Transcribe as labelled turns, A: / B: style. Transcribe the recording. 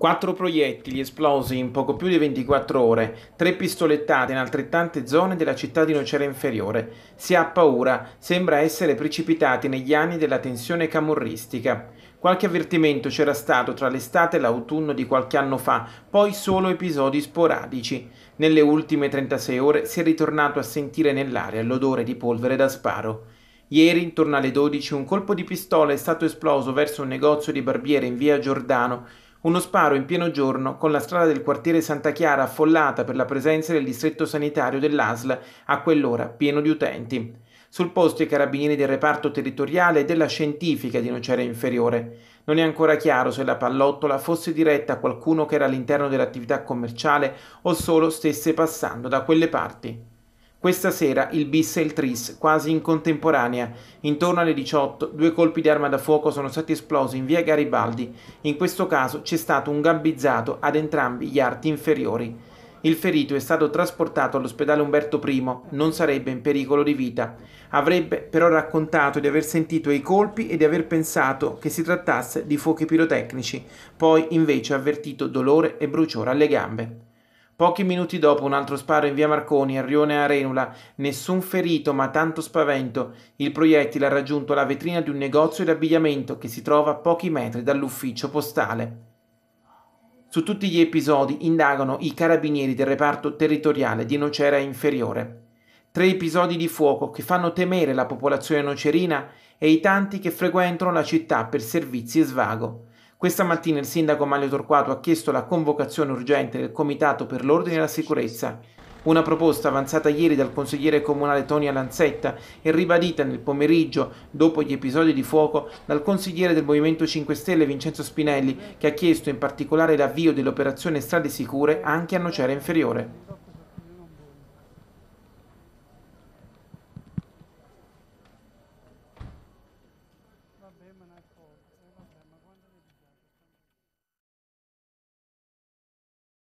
A: 4 proiettili esplosi in poco più di 24 ore, 3 pistolettate in altrettante zone della città di Nocera Inferiore. Si ha paura, sembra essere precipitati negli anni della tensione camorristica. Qualche avvertimento c'era stato tra l'estate e l'autunno di qualche anno fa, poi solo episodi sporadici. Nelle ultime 36 ore si è ritornato a sentire nell'aria l'odore di polvere da sparo. Ieri, intorno alle 12, un colpo di pistola è stato esploso verso un negozio di barbiere in via Giordano uno sparo in pieno giorno con la strada del quartiere Santa Chiara affollata per la presenza del distretto sanitario dell'ASL a quell'ora pieno di utenti. Sul posto i carabinieri del reparto territoriale e della scientifica di Nocera Inferiore. Non è ancora chiaro se la pallottola fosse diretta a qualcuno che era all'interno dell'attività commerciale o solo stesse passando da quelle parti. Questa sera il bis e il tris, quasi in contemporanea. Intorno alle 18, due colpi di arma da fuoco sono stati esplosi in via Garibaldi. In questo caso c'è stato un gambizzato ad entrambi gli arti inferiori. Il ferito è stato trasportato all'ospedale Umberto I, non sarebbe in pericolo di vita. Avrebbe però raccontato di aver sentito i colpi e di aver pensato che si trattasse di fuochi pirotecnici, poi invece ha avvertito dolore e bruciore alle gambe. Pochi minuti dopo un altro sparo in via Marconi, a Rione Arenula, nessun ferito ma tanto spavento. Il proiettile ha raggiunto la vetrina di un negozio di abbigliamento che si trova a pochi metri dall'ufficio postale. Su tutti gli episodi indagano i carabinieri del reparto territoriale di Nocera Inferiore. Tre episodi di fuoco che fanno temere la popolazione nocerina e i tanti che frequentano la città per servizi e svago. Questa mattina il sindaco Mario Torquato ha chiesto la convocazione urgente del Comitato per l'Ordine e la Sicurezza. Una proposta avanzata ieri dal consigliere comunale Tonia Lanzetta e ribadita nel pomeriggio, dopo gli episodi di fuoco, dal consigliere del Movimento 5 Stelle Vincenzo Spinelli, che ha chiesto in particolare l'avvio dell'operazione Strade Sicure anche a Nocera Inferiore.